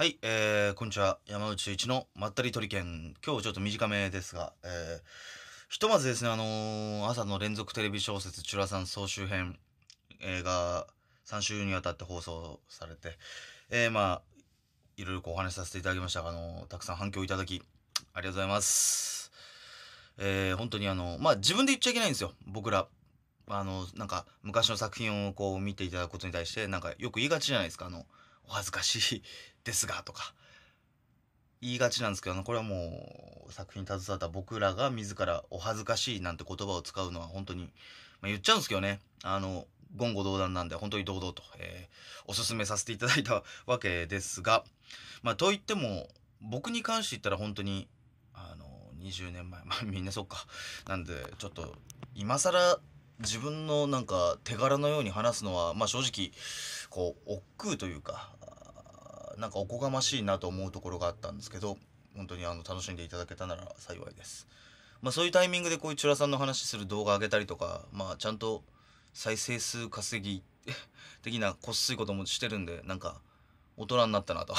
はい、えー、こんにちは。山内一のまったり鳥犬。今日ちょっと短めですが、えー、ひとまずですね、あのー、朝の連続テレビ小説、チュラさん総集編、映が3週にわたって放送されて、えー、まあ、いろいろお話しさせていただきましたが、あのー、たくさん反響いただき、ありがとうございます。えー、本当にあの、まあ、自分で言っちゃいけないんですよ、僕ら。あの、なんか、昔の作品をこう、見ていただくことに対して、なんか、よく言いがちじゃないですか、あの、お恥ずかしいですが、とか、言いがちなんですけど、これはもう、作品に携わった僕らが自らお恥ずかしいなんて言葉を使うのは本当に、まあ、言っちゃうんですけどね、あの、言語道断なんで本当に堂々と、えー、おすすめさせていただいたわけですが、まあ、といっても、僕に関して言ったら本当に、あの、20年前、まあみんなそっか、なんで、ちょっと、今更自分のなんか手柄のように話すのは、まあ、正直こう億劫というかなんかおこがましいなと思うところがあったんですけど本当にあの楽しんでいただけたなら幸いです、まあ、そういうタイミングでこういうチュラさんの話する動画上げたりとか、まあ、ちゃんと再生数稼ぎ 的なこっすいこともしてるんでなんか大人になったなと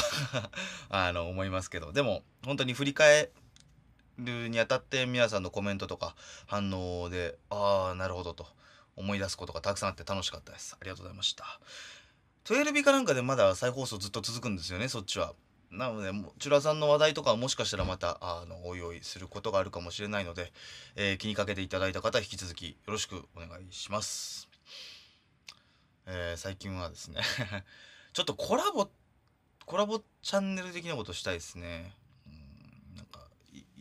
あの思いますけどでも本当に振り返るにあたって皆さんのコメントとか反応でああなるほどと思い出すことがたくさんあって楽しかったですありがとうございました12日かなんかでまだ再放送ずっと続くんですよねそっちはなのでチュラさんの話題とかもしかしたらまたあのお用いすることがあるかもしれないので、えー、気にかけていただいた方引き続きよろしくお願いしますえー、最近はですね ちょっとコラボコラボチャンネル的なことしたいですね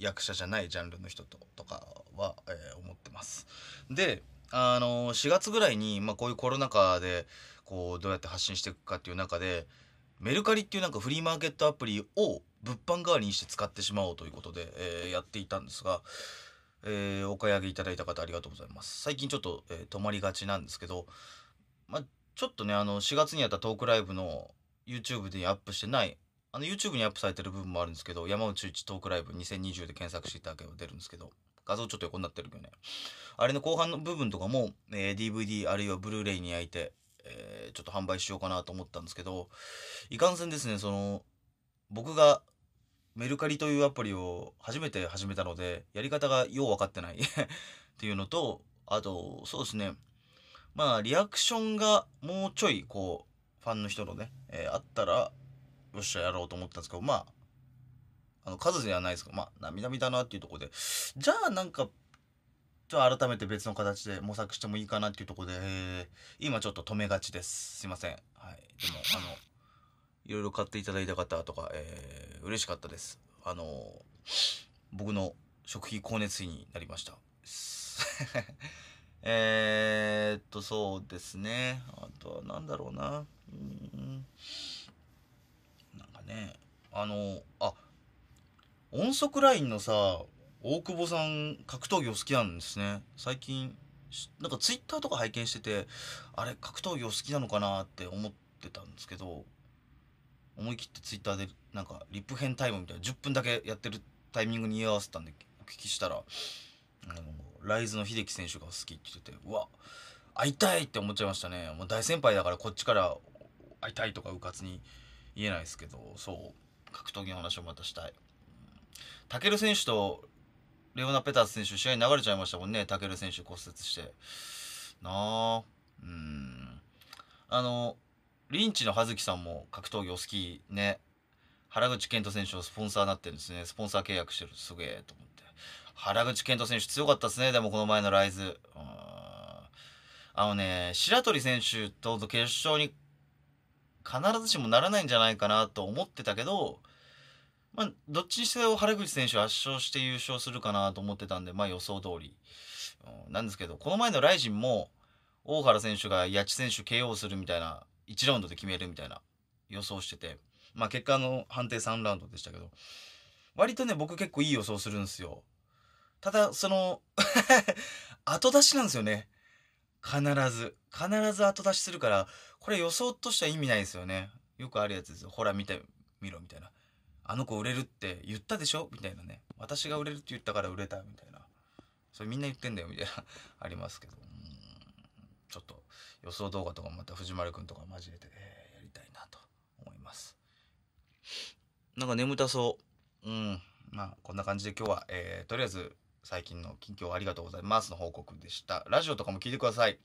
役者じゃないジャンルの人ととかは、えー、思ってます。で、あのー、4月ぐらいに、まあ、こういうコロナ禍でこうどうやって発信していくかっていう中でメルカリっていうなんかフリーマーケットアプリを物販代わりにして使ってしまおうということで、えー、やっていたんですが、えー、お買い上げいただいた方ありがとうございます。最近ちょっと、え止まりがちなんですけど、まあ、ちょっとねあの4月にやったトークライブの YouTube でアップしてないあの YouTube にアップされてる部分もあるんですけど、山内一トークライブ2020で検索していただければ出るんですけど、画像ちょっと横になってるけどね。あれの後半の部分とかも、えー、DVD あるいはブルーレイに焼いて、えー、ちょっと販売しようかなと思ったんですけど、いかんせんですね、その、僕がメルカリというアプリを初めて始めたので、やり方がよう分かってない っていうのと、あと、そうですね、まあ、リアクションがもうちょい、こう、ファンの人のね、えー、あったら、よっしゃやろうと思ったんですけどまああの数ではないですか。まあ涙みだなっていうとこでじゃあなんかちょっと改めて別の形で模索してもいいかなっていうとこで、今ちょっと止めがちです。すいません。はい。でも、あの、いろいろ買っていただいた方とか、えー、嬉しかったです。あの僕の食費光熱費になりました。えっと、そうですね。あとは何だろうな。うんねあのあ音速ラインのさ大久保さん格闘技お好きなんですね最近なんかツイッターとか拝見しててあれ格闘技お好きなのかなって思ってたんですけど思い切ってツイッターでなんかリップ編タイムみたいな10分だけやってるタイミングに居合わせたんでお聞きしたらあのライズの秀樹選手が好きって言っててうわ会いたいって思っちゃいましたねもう大先輩だからこっちから会いたいとかうかつに言えないですけど、そう、格闘技の話をまたしたい。タケル選手とレオナ・ペターズ選手、試合に流れちゃいましたもんね、タケル選手骨折して。なあ、うん。あの、リンチの葉月さんも格闘技お好きね。原口健人選手のスポンサーになってるんですね。スポンサー契約してる。すげえと思って。原口健人選手強かったですね。でもこの前のライズ。あのね、白鳥選手と決勝に必ずしもならないんじゃないかなと思ってたけど、まあ、どっちにせよ原口選手圧勝して優勝するかなと思ってたんで、まあ、予想通り、うん、なんですけどこの前のライジンも大原選手が谷千選手 KO するみたいな1ラウンドで決めるみたいな予想してて、まあ、結果の判定3ラウンドでしたけど割とね僕結構いい予想するんですよただその 後出しなんですよね必ず必ず後出しするからこれ予想としては意味ないですよねよくあるやつですよほら見てみろみたいなあの子売れるって言ったでしょみたいなね私が売れるって言ったから売れたみたいなそれみんな言ってんだよみたいな ありますけどちょっと予想動画とかまた藤丸くんとか交えて、えー、やりたいなと思いますなんか眠たそううんまあこんな感じで今日は、えー、とりあえず最近の近況ありがとうございますの報告でした。ラジオとかも聞いてください。